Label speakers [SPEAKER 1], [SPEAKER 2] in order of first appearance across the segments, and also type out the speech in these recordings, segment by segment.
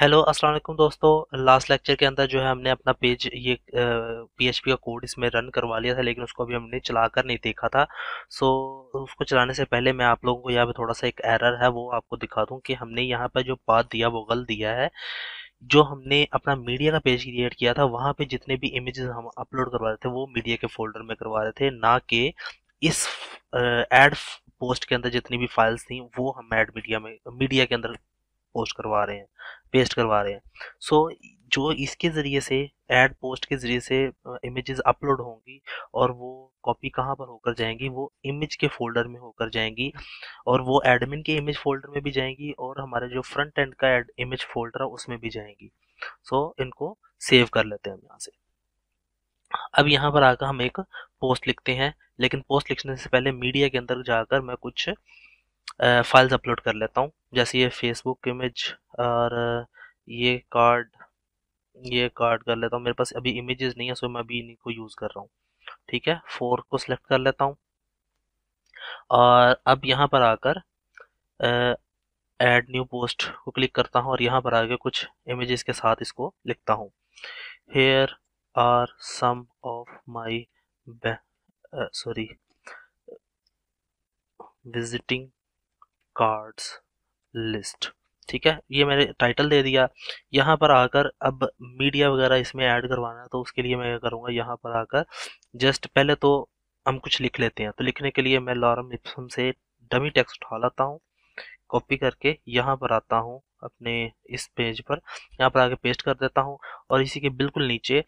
[SPEAKER 1] hello अस्सलाम वालेकुम दोस्तों लास्ट लेक्चर के अंदर जो है हमने अपना पेज ये पीएचपी का कोड इसमें रन करवा लिया था लेकिन उसको अभी हमने चला कर नहीं देखा था सो उसको चलाने से पहले मैं आप लोगों को यहाँ पे थोड़ा सा एक एरर है वो आपको दिखा दूँ कि हमने यहाँ पर जो पाथ दिया वो गलत दिया है जो हमने अपना मीडिया का पेज क्रिएट किया था वहाँ पर जितने भी इमेजेस हम अपलोड करवा रहे थे वो मीडिया के फोल्डर में करवा रहे थे ना कि इस एड पोस्ट के अंदर जितनी भी फाइल्स थी वो हम एड मीडिया में मीडिया के अंदर पोस्ट करवा रहे हैं पेस्ट करवा रहे हैं सो so, जो इसके ज़रिए से एड पोस्ट के ज़रिए से इमेजेस अपलोड होंगी और वो कॉपी कहाँ पर होकर जाएंगी वो इमेज के फोल्डर में होकर जाएंगी और वो एडमिन के इमेज फोल्डर में भी जाएंगी और हमारे जो फ्रंट एंड का एड इमेज फोल्डर है उसमें भी जाएंगी सो so, इनको सेव कर लेते हैं हम यहाँ से अब यहाँ पर आकर हम एक पोस्ट लिखते हैं लेकिन पोस्ट लिखने से पहले मीडिया के अंदर जाकर मैं कुछ फाइल्स अपलोड कर लेता हूँ जैसे ये फेसबुक इमेज और ये कार्ड ये कार्ड कर लेता हूँ मेरे पास अभी इमेजेस नहीं है सो मैं अभी इन्हीं को यूज़ कर रहा हूँ ठीक है फोर को सिलेक्ट कर लेता हूँ और अब यहाँ पर आकर ऐड न्यू पोस्ट को क्लिक करता हूँ और यहाँ पर आकर कुछ इमेजेस के साथ इसको लिखता हूँ here are some of my sorry visiting cards list ठीक है ये मैंने टाइटल दे दिया यहाँ पर आकर अब मीडिया वगैरह इसमें ऐड करवाना है तो उसके लिए मैं करूँगा यहाँ पर आकर जस्ट पहले तो हम कुछ लिख लेते हैं तो लिखने के लिए मैं लॉरम इप्सम से डमी टेक्स्ट उठा लेता हूँ कॉपी करके यहाँ पर आता हूँ अपने इस पेज पर यहाँ पर आके पेस्ट कर देता हूँ और इसी के बिल्कुल नीचे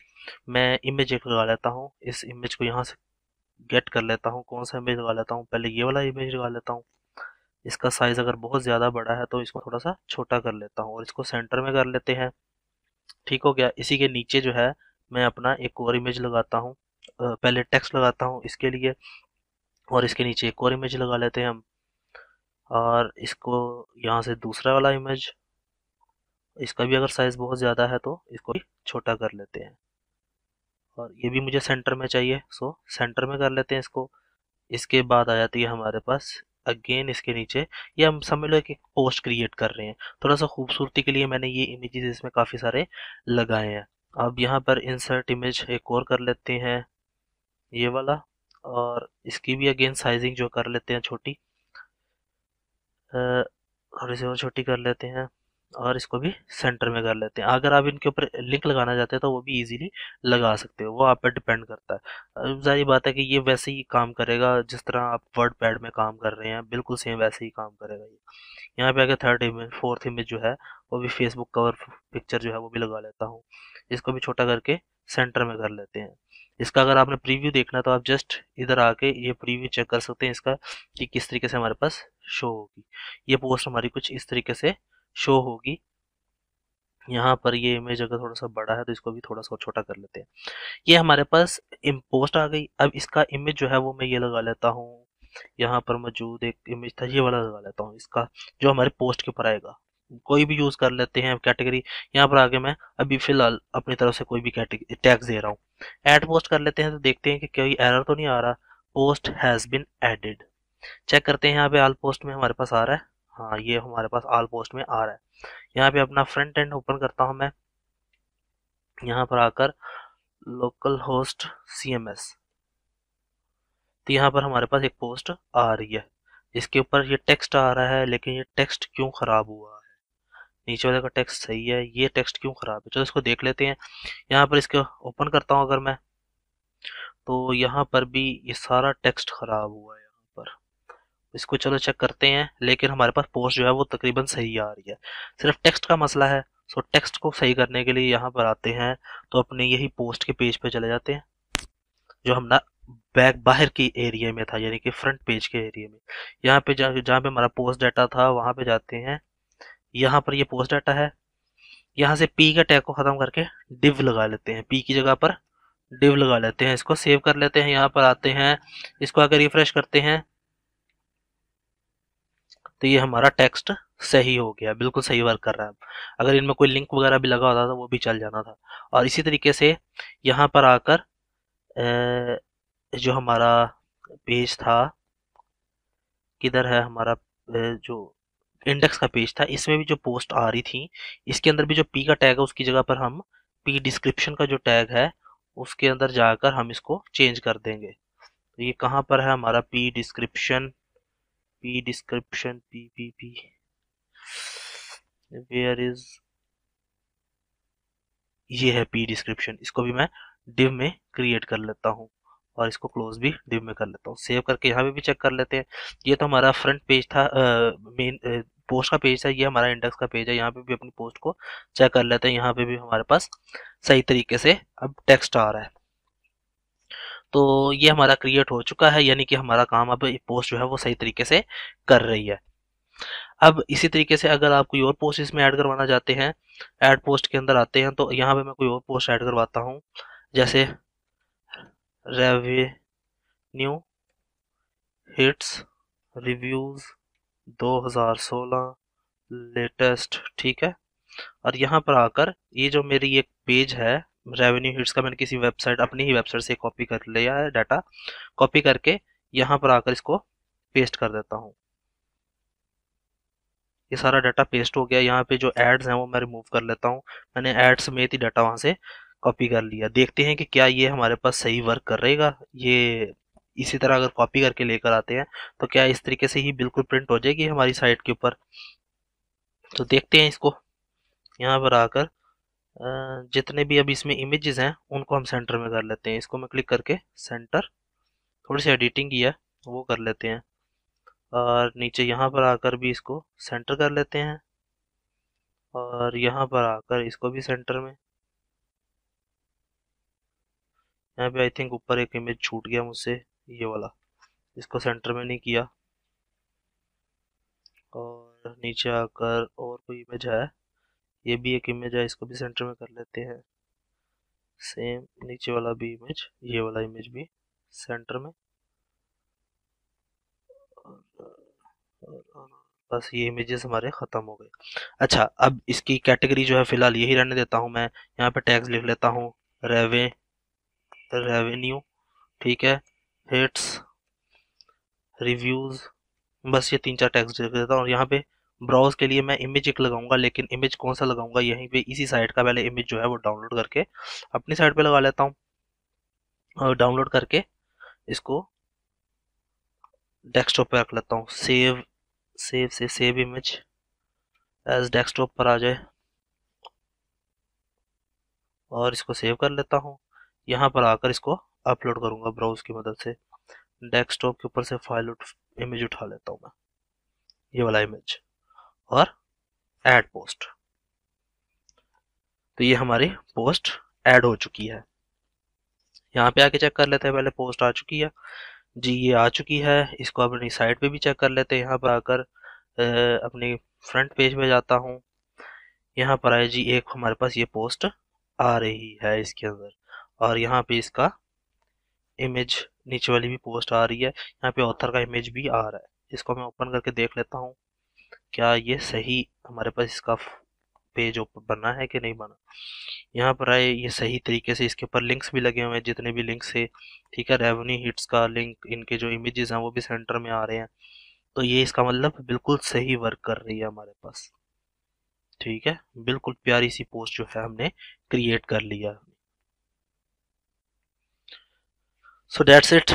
[SPEAKER 1] मैं इमेज एक लगा लेता हूँ इस इमेज को यहाँ से गेट कर लेता हूँ कौन सा इमेज लगा लेता हूँ पहले ये वाला इमेज लगा लेता हूँ इसका साइज़ अगर बहुत ज़्यादा बड़ा है तो इसको थोड़ा सा छोटा कर लेता हूँ और इसको सेंटर में कर लेते हैं ठीक हो गया इसी के नीचे जो है मैं अपना एक और इमेज लगाता हूँ पहले टेक्स्ट लगाता हूँ इसके लिए और इसके नीचे एक और इमेज लगा लेते हैं हम और इसको यहाँ से दूसरा वाला इमेज इसका भी अगर साइज़ बहुत ज़्यादा है तो इसको भी छोटा कर लेते हैं और ये भी मुझे सेंटर में चाहिए सो सेंटर में कर लेते हैं इसको इसके बाद आ जाती है हमारे पास अगेन इसके नीचे ये हम समझ लो एक पोस्ट क्रिएट कर रहे हैं थोड़ा सा खूबसूरती के लिए मैंने ये इमेजेस इसमें काफ़ी सारे लगाए हैं अब यहाँ पर इंसर्ट इमेज एक और कर लेते हैं ये वाला और इसकी भी अगेन साइजिंग जो कर लेते हैं छोटी थोड़ी सी और छोटी कर लेते हैं और इसको भी सेंटर में कर लेते हैं अगर आप इनके ऊपर लिंक लगाना चाहते हैं तो वो भी इजीली लगा सकते हो वो आप पर डिपेंड करता है जारी बात है कि ये वैसे ही काम करेगा जिस तरह आप वर्ड पैड में काम कर रहे हैं बिल्कुल सेम वैसे ही काम करेगा ये यहाँ पे आगे थर्ड इमेज फोर्थ इमेज जो है वो भी फेसबुक कवर पिक्चर जो है वो भी लगा लेता हूँ इसको भी छोटा करके सेंटर में कर लेते हैं इसका अगर आपने प्रीव्यू देखना तो आप जस्ट इधर आके ये प्रीव्यू चेक कर सकते हैं इसका कि किस तरीके से हमारे पास शो होगी ये पोस्ट हमारी कुछ इस तरीके से शो होगी यहाँ पर ये इमेज अगर थोड़ा सा बड़ा है तो इसको भी थोड़ा सा छोटा कर लेते हैं ये हमारे पास इम्पोस्ट आ गई अब इसका इमेज जो है वो मैं ये लगा लेता हूँ यहाँ पर मौजूद एक इमेज था ये वाला लगा लेता हूँ इसका जो हमारे पोस्ट के ऊपर आएगा कोई भी यूज़ कर लेते हैं कैटेगरी यहाँ पर आगे मैं अभी फिलहाल अपनी तरफ से कोई भी कैटेगरी टैक्स दे रहा हूँ एड पोस्ट कर लेते हैं तो देखते हैं कि कोई एरर तो नहीं आ रहा post has been added check करते हैं यहाँ पे आल पोस्ट में हमारे पास आ रहा है हाँ ये हमारे पास आल पोस्ट में आ रहा है यहाँ पे अपना फ्रंट एंड ओपन करता हूँ मैं यहाँ पर आकर local host C M S तो यहाँ पर हमारे पास एक पोस्ट आ रही है इसके ऊपर ये टेक्स्ट आ रहा है लेकिन ये टेक्स्ट क्यों ख़राब हुआ है नीचे वाले का टेक्स्ट सही है ये टेक्स्ट क्यों ख़राब है चलो इसको देख लेते हैं यहाँ पर इसके ओपन करता हूँ अगर मैं तो यहाँ पर भी ये सारा टेक्स्ट ख़राब हुआ है इसको चलो चेक करते हैं लेकिन हमारे पास पोस्ट जो है वो तकरीबन सही आ रही है सिर्फ टेक्स्ट का मसला है सो टेक्स्ट को सही करने के लिए यहाँ पर आते हैं तो अपने यही पोस्ट के पेज पर चले जाते हैं जो ना बैक बाहर की एरिया में था यानी कि फ्रंट पेज के एरिया में यहाँ पे जहाँ पे हमारा पोस्ट डाटा था वहाँ पे जाते हैं यहाँ पर ये यह पोस्ट डाटा है यहाँ से पी का टैग को ख़त्म करके डिव लगा लेते हैं पी की जगह पर डिव लगा लेते हैं इसको सेव कर लेते हैं यहाँ पर आते हैं इसको आगे रिफ्रेश करते हैं तो ये हमारा टेक्स्ट सही हो गया बिल्कुल सही वर्क कर रहा है अगर इनमें कोई लिंक वगैरह भी लगा होता था तो वो भी चल जाना था और इसी तरीके से यहाँ पर आकर जो हमारा पेज था किधर है हमारा जो इंडेक्स का पेज था इसमें भी जो पोस्ट आ रही थी इसके अंदर भी जो पी का टैग है उसकी जगह पर हम पी डिस्क्रिप्शन का जो टैग है उसके अंदर जाकर हम इसको चेंज कर देंगे तो ये कहाँ पर है हमारा P description p description ppp where is ये है p description इसको भी मैं div में क्रिएट कर लेता हूँ और इसको क्लोज भी डिव में कर लेता हूँ सेव करके यहाँ पे भी, भी चेक कर लेते हैं ये तो हमारा फ्रंट पेज था मेन पोस्ट का पेज था ये हमारा इंडेक्स का पेज है यहाँ पे भी अपनी पोस्ट को चेक कर लेते हैं यहाँ पे भी हमारे पास सही तरीके से अब टेक्स्ट आ रहा है तो ये हमारा क्रिएट हो चुका है यानी कि हमारा काम अब पोस्ट जो है वो सही तरीके से कर रही है अब इसी तरीके से अगर आप कोई और पोस्ट इसमें ऐड करवाना चाहते हैं ऐड पोस्ट के अंदर आते हैं तो यहाँ पे मैं कोई और पोस्ट ऐड करवाता हूँ जैसे रेवेन्यू हिट्स रिव्यूज 2016 लेटेस्ट ठीक है और यहाँ पर आकर ये जो मेरी एक पेज है रेवेन्यू हिट्स का मैंने किसी वेबसाइट अपनी ही वेबसाइट से कॉपी कर लिया है डाटा कॉपी करके यहाँ पर आकर इसको पेस्ट कर देता हूँ ये सारा डाटा पेस्ट हो गया यहाँ पे जो एड्स हैं वो मैं रिमूव कर लेता हूँ मैंने एड्स समेत ही डाटा वहाँ से कॉपी कर लिया देखते हैं कि क्या ये हमारे पास सही वर्क कर रहेगा ये इसी तरह अगर कॉपी करके लेकर आते हैं तो क्या इस तरीके से ही बिल्कुल प्रिंट हो जाएगी हमारी साइट के ऊपर तो देखते हैं इसको यहाँ पर आकर जितने भी अब इसमें इमेजेस हैं उनको हम सेंटर में कर लेते हैं इसको मैं क्लिक करके सेंटर थोड़ी सी एडिटिंग की है वो कर लेते हैं और नीचे यहाँ पर आकर भी इसको सेंटर कर लेते हैं और यहाँ पर आकर इसको भी सेंटर में यहाँ पे आई थिंक ऊपर एक इमेज छूट गया मुझसे ये वाला इसको सेंटर में नहीं किया और नीचे आकर और कोई इमेज है ये भी एक इमेज है इसको भी सेंटर में कर लेते हैं सेम नीचे वाला भी इमेज ये वाला इमेज भी सेंटर में बस ये इमेजेस हमारे ख़त्म हो गए अच्छा अब इसकी कैटेगरी जो है फ़िलहाल यही रहने देता हूँ मैं यहाँ पे टैग्स लिख लेता हूँ रेवे रेवेन्यू ठीक है हिट्स रिव्यूज़ बस ये तीन चार टैग्स लिख देता हूँ और यहाँ पे ब्राउज के लिए मैं इमेज एक लगाऊंगा लेकिन इमेज कौन सा लगाऊंगा यहीं पे इसी साइट का पहले इमेज जो है वो डाउनलोड करके अपनी साइट पे लगा लेता हूँ डाउनलोड करके इसको डेस्कटॉप पे रख लेता हूँ सेव सेव से सेव इमेज एज डेस्कटॉप पर आ जाए और इसको सेव कर लेता हूँ यहाँ पर आकर इसको अपलोड करूँगा ब्राउज की मदद से डेस्कटॉप के ऊपर से फाइल उठ इमेज उठा लेता हूँ मैं ये वाला इमेज और ऐड पोस्ट तो ये हमारी पोस्ट ऐड हो चुकी है यहाँ पे आके चेक कर लेते हैं पहले पोस्ट आ चुकी है जी ये आ चुकी है इसको अपनी साइट पे भी चेक कर लेते हैं यहाँ पर आकर अपने फ्रंट पेज में जाता हूँ यहाँ पर आए जी एक हमारे पास ये पोस्ट आ रही है इसके अंदर और यहाँ पे इसका इमेज नीचे वाली भी पोस्ट आ रही है यहाँ पे ऑथर का इमेज भी आ रहा है इसको मैं ओपन करके देख लेता हूँ क्या ये सही हमारे पास इसका पेज ऊपर बना है कि नहीं बना यहाँ पर आए ये सही तरीके से इसके ऊपर लिंक्स भी लगे हुए हैं जितने भी लिंक्स है ठीक है रेवन्यू हिट्स का लिंक इनके जो इमेजेस हैं वो भी सेंटर में आ रहे हैं तो ये इसका मतलब बिल्कुल सही वर्क कर रही है हमारे पास ठीक है बिल्कुल प्यारी सी पोस्ट जो है हमने क्रिएट कर लिया so that's it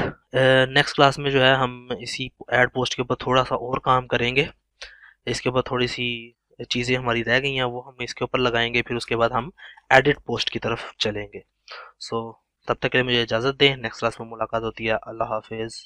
[SPEAKER 1] next class में जो है हम इसी एड पोस्ट के ऊपर थोड़ा सा और काम करेंगे इसके ऊपर थोड़ी सी चीज़ें हमारी रह गई हैं वो हम इसके ऊपर लगाएंगे फिर उसके बाद हम एडिट पोस्ट की तरफ चलेंगे सो so, तब तक के लिए मुझे इजाज़त दें नेक्स्ट क्लास में मुलाकात होती है अल्लाह हाफिज़